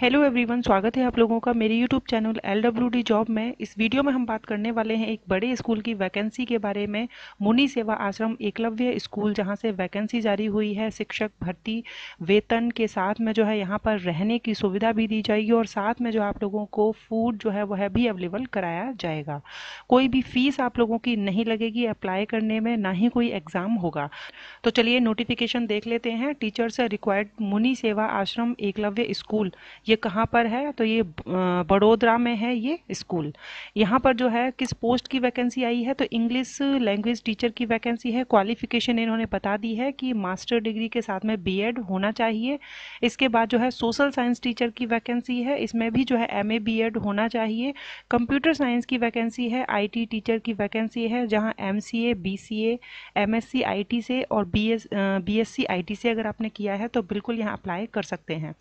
hello everyone स्वागत है आप लोगों का मेरे YouTube channel L W D job में इस वीडियो में हम बात करने वाले हैं एक बड़े स्कूल की वैकेंसी के बारे में मुनि सेवा आश्रम एकलव्य स्कूल जहां से वैकेंसी जारी हुई है शिक्षक भर्ती वेतन के साथ में जो है यहां पर रहने की सुविधा भी दी जाएगी और साथ में जो आप लोगों को फूड जो है वह भी अवेलेबल कराया जाएगा कोई भी फीस आप लोगों की नहीं लगेगी अप्लाई करने में ना ही कोई एग्ज़ाम होगा तो चलिए नोटिफिकेशन देख लेते हैं टीचर्स रिक्वायर्ड मुनि सेवा आश्रम एकलव्य स्कूल ये कहाँ पर है तो ये बड़ोदरा में है ये स्कूल यहाँ पर जो है किस पोस्ट की वैकेंसी आई है तो इंग्लिश लैंग्वेज टीचर की वैकेंसी है क्वालिफिकेशन इन्होंने बता दी है कि मास्टर डिग्री के साथ में बी होना चाहिए इसके बाद जो है सोशल साइंस टीचर की वैकेंसी है इसमें भी जो है एम ए होना चाहिए कंप्यूटर साइंस की वैकेंसी है आई टीचर की वैकेंसी है जहाँ M C A B C A M S C I T से और B S B S C I T से अगर आपने किया है तो बिल्कुल यहाँ अप्लाई कर सकते हैं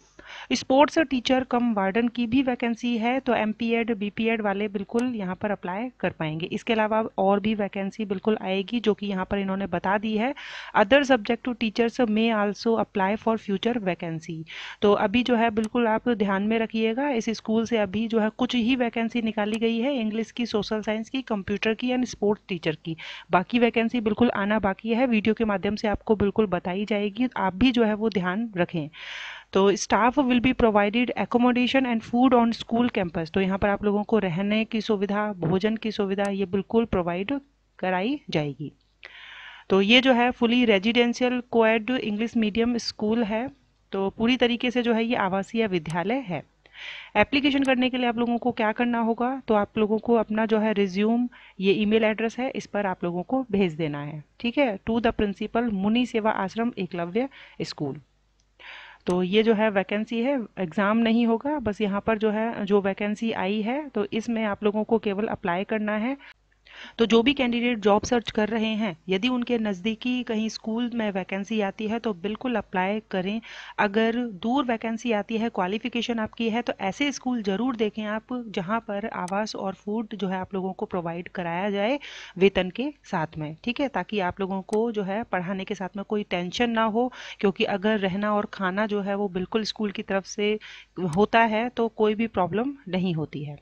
स्पोर्ट्स और टीचर कम वार्डन की भी वैकेंसी है तो M P Ed B P Ed वाले बिल्कुल यहाँ पर अप्लाई कर पाएंगे इसके अलावा और भी वैकेंसी बिल्कुल आएगी जो कि यहाँ पर इन्होंने बता दी है other subject to teachers may also apply for future vacancy तो अभी जो है बिल्कुल आप ध्यान में रखिएगा इस स्कूल से अभी जो है कुछ ही वैकेंसी निकाली गई है इंग्लिश की सोशल साइंस की कंप्यूटर की एंड स्पोर्ट्स टीचर की बाकी वैकेंसी बिल्कुल आना बाकी है वीडियो के माध्यम से आपको बिल्कुल बताई जाएगी आप भी जो है वो ध्यान रखें तो staff will be provided accommodation and food on school campus तो यहाँ पर आप लोगों को रहने की सुविधा भोजन की सुविधा ये बिल्कुल प्रोवाइड कराई जाएगी तो ये जो है fully residential coed English medium school है तो पूरी तरीके से जो है ये आवासीय विद्यालय है एप्लीकेशन करने के लिए आप लोगों को क्या करना होगा तो आप लोगों को अपना जो है रिज्यूम ये ईमेल एड्रेस है इस पर आप लोगों को भेज देना है ठीक है टू द प्रिंसिपल मुनि सेवा आश्रम एकलव्य स्कूल तो ये जो है वैकेंसी है एग्ज़ाम नहीं होगा बस यहाँ पर जो है जो वैकेंसी आई है तो इसमें आप लोगों को केवल अप्लाई करना है तो जो भी कैंडिडेट जॉब सर्च कर रहे हैं यदि उनके नज़दीकी कहीं स्कूल में वैकेंसी आती है तो बिल्कुल अप्लाई करें अगर दूर वैकेंसी आती है क्वालिफिकेशन आपकी है तो ऐसे स्कूल ज़रूर देखें आप जहाँ पर आवास और फूड जो है आप लोगों को प्रोवाइड कराया जाए वेतन के साथ में ठीक है ताकि आप लोगों को जो है पढ़ाने के साथ में कोई टेंशन ना हो क्योंकि अगर रहना और खाना जो है वो बिल्कुल स्कूल की तरफ से होता है तो कोई भी प्रॉब्लम नहीं होती है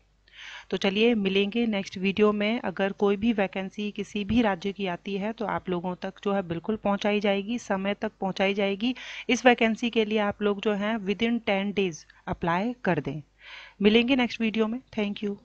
तो चलिए मिलेंगे नेक्स्ट वीडियो में अगर कोई भी वैकेंसी किसी भी राज्य की आती है तो आप लोगों तक जो है बिल्कुल पहुंचाई जाएगी समय तक पहुंचाई जाएगी इस वैकेंसी के लिए आप लोग जो हैं within ten days apply कर दें मिलेंगे नेक्स्ट वीडियो में थैंक यू